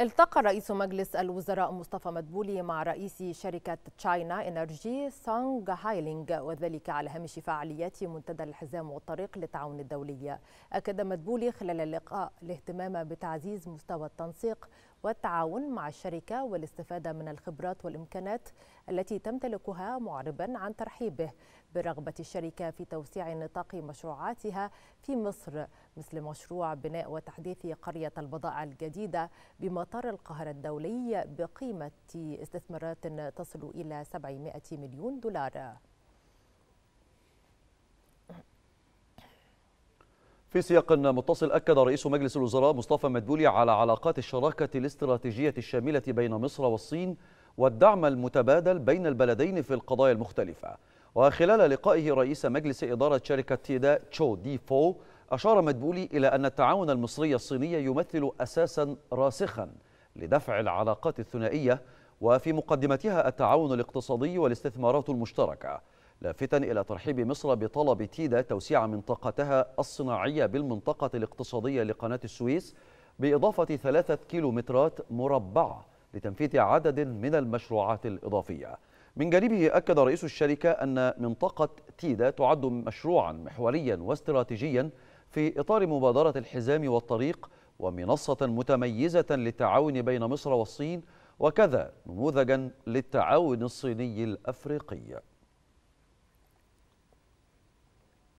التقى رئيس مجلس الوزراء مصطفى مدبولي مع رئيس شركة تشاينا إنرجي سونغ هايلينغ وذلك على هامش فعاليات منتدى الحزام والطريق للتعاون الدولي أكد مدبولي خلال اللقاء الاهتمام بتعزيز مستوى التنسيق والتعاون مع الشركة والاستفادة من الخبرات والإمكانات التي تمتلكها معربا عن ترحيبه برغبة الشركة في توسيع نطاق مشروعاتها في مصر مثل مشروع بناء وتحديث قرية البضائع الجديدة بمطار القاهرة الدولي بقيمة استثمارات تصل إلى 700 مليون دولار في سياق متصل أكد رئيس مجلس الوزراء مصطفى مدبولي على علاقات الشراكة الاستراتيجية الشاملة بين مصر والصين والدعم المتبادل بين البلدين في القضايا المختلفة وخلال لقائه رئيس مجلس إدارة شركة تيدا تشو دي فو أشار مدبولي إلى أن التعاون المصري الصيني يمثل أساسا راسخا لدفع العلاقات الثنائية وفي مقدمتها التعاون الاقتصادي والاستثمارات المشتركة لافتا إلى ترحيب مصر بطلب تيدا توسيع منطقتها الصناعية بالمنطقة الاقتصادية لقناة السويس بإضافة ثلاثة كيلومترات مربعة لتنفيذ عدد من المشروعات الإضافية من جانبه أكد رئيس الشركة أن منطقة تيدا تعد مشروعا محوريا واستراتيجيا في إطار مبادرة الحزام والطريق ومنصة متميزة للتعاون بين مصر والصين وكذا نموذجا للتعاون الصيني الأفريقي